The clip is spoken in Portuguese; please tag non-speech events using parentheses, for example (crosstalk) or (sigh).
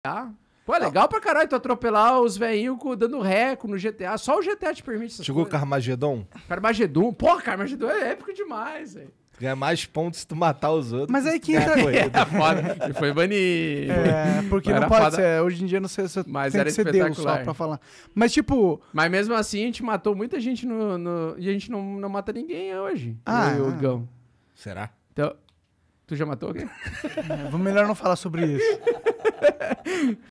GTA. Tá? Pô, é legal pra caralho tu atropelar os veículos dando reco no GTA. Só o GTA te permite isso. Chegou coisas. Carmagedon? Carmagedon. Pô, Carmagedon é épico demais, velho. Ganha mais pontos se tu matar os outros. Mas aí que (laughs) é, entra. É, é, (laughs) foda. foi banido. É, porque não, não pode foda. ser. Hoje em dia não sei se Mas tem era que ser Deus só pra falar. Mas tipo. Mas mesmo assim a gente matou muita gente no. no... E a gente não, não mata ninguém hoje. Ah. Eu, ah. Gão. Será? Então. Tu já matou alguém? É, melhor não falar sobre isso. (laughs)